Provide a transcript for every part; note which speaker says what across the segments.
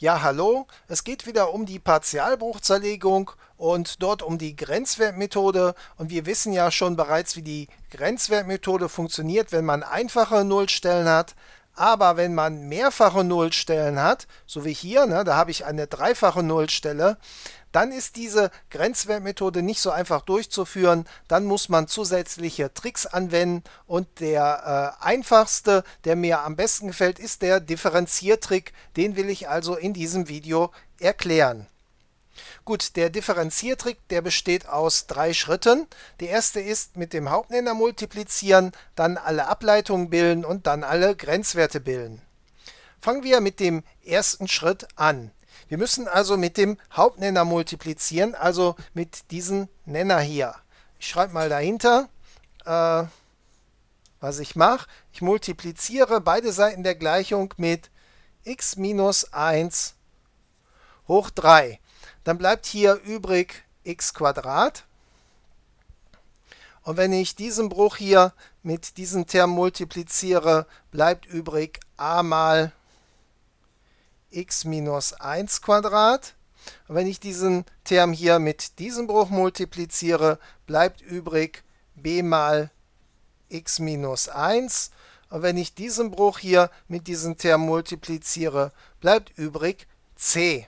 Speaker 1: Ja, hallo, es geht wieder um die Partialbruchzerlegung und dort um die Grenzwertmethode. Und wir wissen ja schon bereits, wie die Grenzwertmethode funktioniert, wenn man einfache Nullstellen hat. Aber wenn man mehrfache Nullstellen hat, so wie hier, ne, da habe ich eine dreifache Nullstelle, dann ist diese Grenzwertmethode nicht so einfach durchzuführen. Dann muss man zusätzliche Tricks anwenden und der äh, einfachste, der mir am besten gefällt, ist der Differenziertrick. Den will ich also in diesem Video erklären. Gut, der Differenziertrick, der besteht aus drei Schritten. Der erste ist mit dem Hauptnenner multiplizieren, dann alle Ableitungen bilden und dann alle Grenzwerte bilden. Fangen wir mit dem ersten Schritt an. Wir müssen also mit dem Hauptnenner multiplizieren, also mit diesem Nenner hier. Ich schreibe mal dahinter, äh, was ich mache. Ich multipliziere beide Seiten der Gleichung mit x minus 1 hoch 3. Dann bleibt hier übrig x Quadrat. Und wenn ich diesen Bruch hier mit diesem Term multipliziere, bleibt übrig a mal x minus 1 Quadrat. Und wenn ich diesen Term hier mit diesem Bruch multipliziere, bleibt übrig b mal x minus 1. Und wenn ich diesen Bruch hier mit diesem Term multipliziere, bleibt übrig c.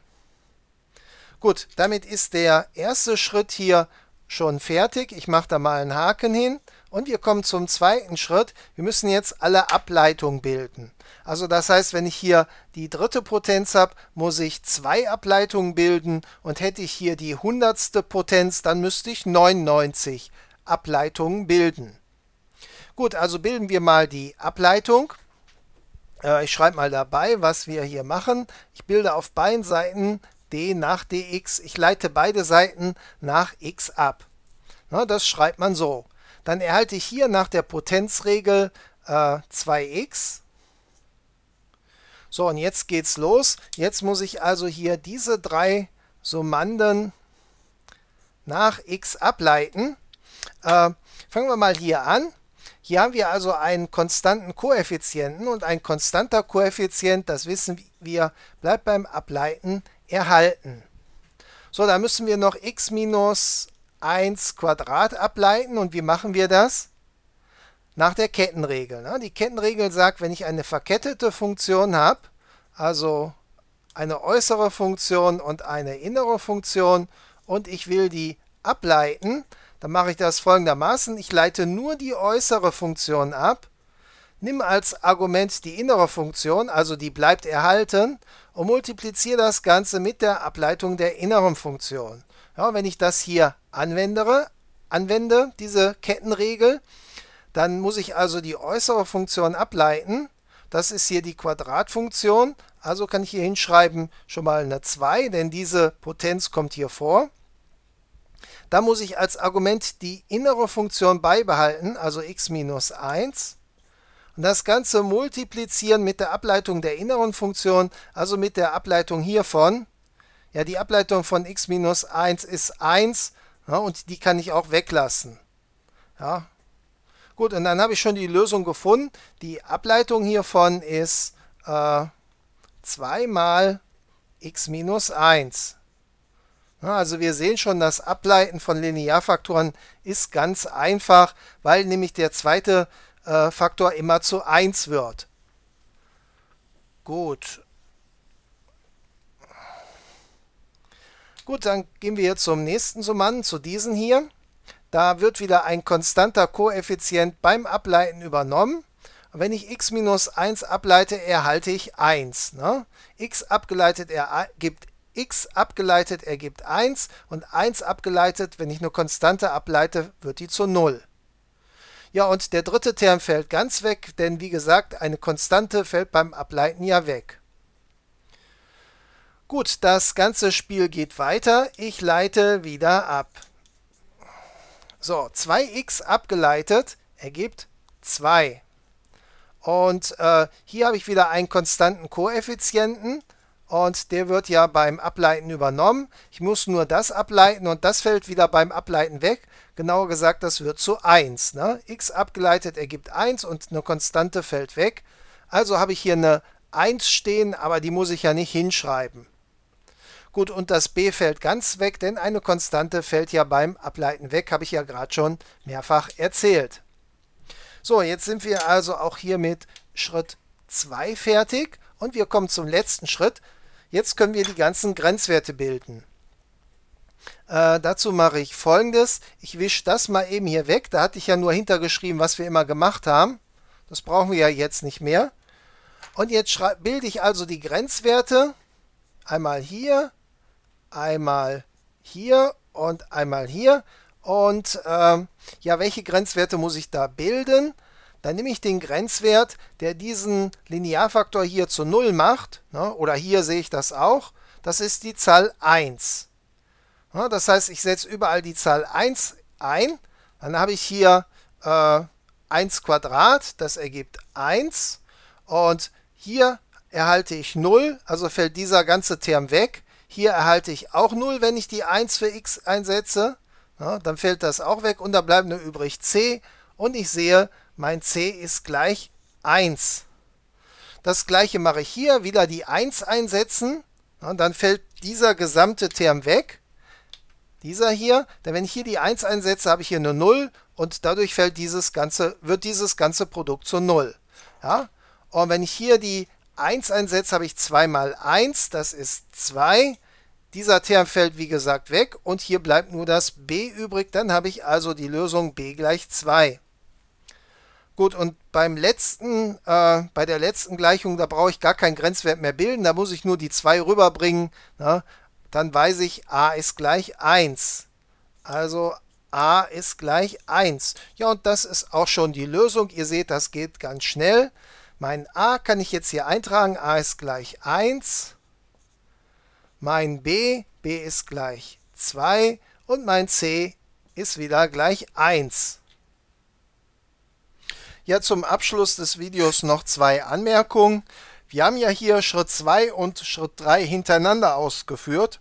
Speaker 1: Gut, damit ist der erste Schritt hier schon fertig. Ich mache da mal einen Haken hin und wir kommen zum zweiten Schritt. Wir müssen jetzt alle Ableitungen bilden. Also das heißt, wenn ich hier die dritte Potenz habe, muss ich zwei Ableitungen bilden und hätte ich hier die hundertste Potenz, dann müsste ich 99 Ableitungen bilden. Gut, also bilden wir mal die Ableitung. Äh, ich schreibe mal dabei, was wir hier machen. Ich bilde auf beiden Seiten d nach dx. Ich leite beide Seiten nach x ab. Na, ne, das schreibt man so. Dann erhalte ich hier nach der Potenzregel äh, 2x. So, und jetzt geht's los. Jetzt muss ich also hier diese drei Summanden nach x ableiten. Äh, fangen wir mal hier an. Hier haben wir also einen konstanten Koeffizienten und ein konstanter Koeffizient, das wissen wir, bleibt beim Ableiten erhalten. So, da müssen wir noch x minus 1 Quadrat ableiten. Und wie machen wir das? Nach der Kettenregel. Ne? Die Kettenregel sagt, wenn ich eine verkettete Funktion habe, also eine äußere Funktion und eine innere Funktion, und ich will die ableiten, dann mache ich das folgendermaßen. Ich leite nur die äußere Funktion ab, nimm als Argument die innere Funktion, also die bleibt erhalten, und multipliziere das Ganze mit der Ableitung der inneren Funktion. Ja, wenn ich das hier anwende, anwende, diese Kettenregel, dann muss ich also die äußere Funktion ableiten. Das ist hier die Quadratfunktion, also kann ich hier hinschreiben schon mal eine 2, denn diese Potenz kommt hier vor. Da muss ich als Argument die innere Funktion beibehalten, also x minus 1. Und das Ganze multiplizieren mit der Ableitung der inneren Funktion, also mit der Ableitung hiervon. Ja, die Ableitung von x minus 1 ist 1 ja, und die kann ich auch weglassen. Ja. Gut, und dann habe ich schon die Lösung gefunden. Die Ableitung hiervon ist äh, 2 mal x minus 1. Also wir sehen schon, das Ableiten von Linearfaktoren ist ganz einfach, weil nämlich der zweite äh, Faktor immer zu 1 wird. Gut. Gut, dann gehen wir jetzt zum nächsten Summanden, zu diesen hier. Da wird wieder ein konstanter Koeffizient beim Ableiten übernommen. Und wenn ich x minus 1 ableite, erhalte ich 1. Ne? x abgeleitet ergibt x abgeleitet ergibt 1 und 1 abgeleitet, wenn ich eine Konstante ableite, wird die zu 0. Ja, und der dritte Term fällt ganz weg, denn wie gesagt, eine Konstante fällt beim Ableiten ja weg. Gut, das ganze Spiel geht weiter. Ich leite wieder ab. So, 2x abgeleitet ergibt 2. Und äh, hier habe ich wieder einen konstanten Koeffizienten und der wird ja beim Ableiten übernommen. Ich muss nur das ableiten und das fällt wieder beim Ableiten weg. Genauer gesagt, das wird zu 1. Ne? x abgeleitet ergibt 1 und eine Konstante fällt weg. Also habe ich hier eine 1 stehen, aber die muss ich ja nicht hinschreiben. Gut, und das b fällt ganz weg, denn eine Konstante fällt ja beim Ableiten weg, habe ich ja gerade schon mehrfach erzählt. So, jetzt sind wir also auch hier mit Schritt 2 fertig und wir kommen zum letzten Schritt. Jetzt können wir die ganzen Grenzwerte bilden. Äh, dazu mache ich folgendes. Ich wische das mal eben hier weg. Da hatte ich ja nur hintergeschrieben, was wir immer gemacht haben. Das brauchen wir ja jetzt nicht mehr. Und jetzt bilde ich also die Grenzwerte. Einmal hier, einmal hier und einmal hier. Und äh, ja, welche Grenzwerte muss ich da bilden? Dann nehme ich den Grenzwert, der diesen Linearfaktor hier zu 0 macht, ne, oder hier sehe ich das auch, das ist die Zahl 1. Ne, das heißt, ich setze überall die Zahl 1 ein, dann habe ich hier 1 äh, Quadrat, das ergibt 1 und hier erhalte ich 0, also fällt dieser ganze Term weg. Hier erhalte ich auch 0, wenn ich die 1 für x einsetze. Ja, ne, dann fällt das auch weg und da bleibt nur übrig c. Und ich sehe, mein c ist gleich 1. Das gleiche mache ich hier, wieder die 1 einsetzen, und dann fällt dieser gesamte Term weg, dieser hier, denn wenn ich hier die 1 einsetze, habe ich hier eine 0 und dadurch fällt dieses ganze, wird dieses ganze Produkt zu 0. Ja? Und wenn ich hier die 1 einsetze, habe ich 2 mal 1, das ist 2. Dieser Term fällt wie gesagt weg und hier bleibt nur das b übrig, dann habe ich also die Lösung b gleich 2. Gut, und beim letzten, äh, bei der letzten Gleichung, da brauche ich gar keinen Grenzwert mehr bilden, da muss ich nur die 2 rüberbringen. Na? Ne? Dann weiß ich, a ist gleich 1. Also a ist gleich 1. Ja, und das ist auch schon die Lösung. Ihr seht, das geht ganz schnell. Mein a kann ich jetzt hier eintragen, a ist gleich 1. Mein b, b ist gleich 2 und mein c ist wieder gleich 1. Ja, zum Abschluss des Videos noch zwei Anmerkungen. Wir haben ja hier Schritt 2 und Schritt 3 hintereinander ausgeführt.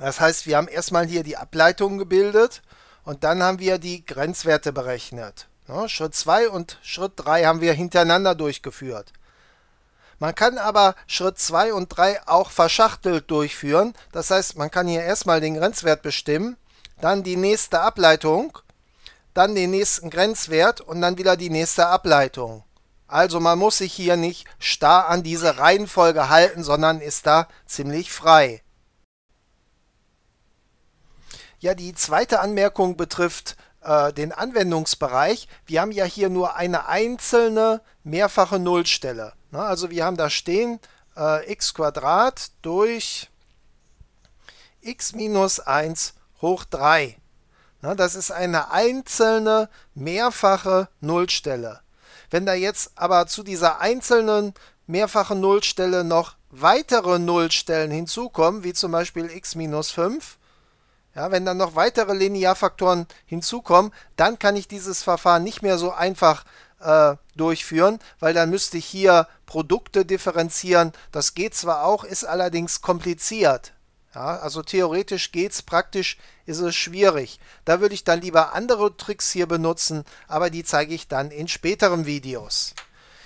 Speaker 1: Das heißt, wir haben erstmal hier die Ableitung gebildet und dann haben wir die Grenzwerte berechnet. Schritt 2 und Schritt 3 haben wir hintereinander durchgeführt. Man kann aber Schritt 2 und 3 auch verschachtelt durchführen. Das heißt, man kann hier erstmal den Grenzwert bestimmen, dann die nächste Ableitung dann den nächsten Grenzwert und dann wieder die nächste Ableitung. Also man muss sich hier nicht starr an diese Reihenfolge halten, sondern ist da ziemlich frei. Ja, die zweite Anmerkung betrifft äh, den Anwendungsbereich. Wir haben ja hier nur eine einzelne mehrfache Nullstelle. Ne? Also wir haben da stehen äh, x durch x minus 1 hoch 3. Ne, das ist eine einzelne mehrfache Nullstelle. Wenn da jetzt aber zu dieser einzelnen mehrfachen Nullstelle noch weitere Nullstellen hinzukommen, wie zum Beispiel x minus 5, ja, wenn dann noch weitere Linearfaktoren hinzukommen, dann kann ich dieses Verfahren nicht mehr so einfach äh, durchführen, weil dann müsste ich hier Produkte differenzieren. Das geht zwar auch, ist allerdings kompliziert. Ja, also theoretisch geht's, praktisch ist es schwierig. Da würde ich dann lieber andere Tricks hier benutzen, aber die zeige ich dann in späteren Videos.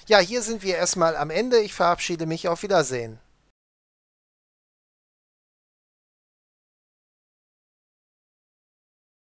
Speaker 1: Ja, hier sind wir erstmal am Ende. Ich verabschiede mich. Auf Wiedersehen.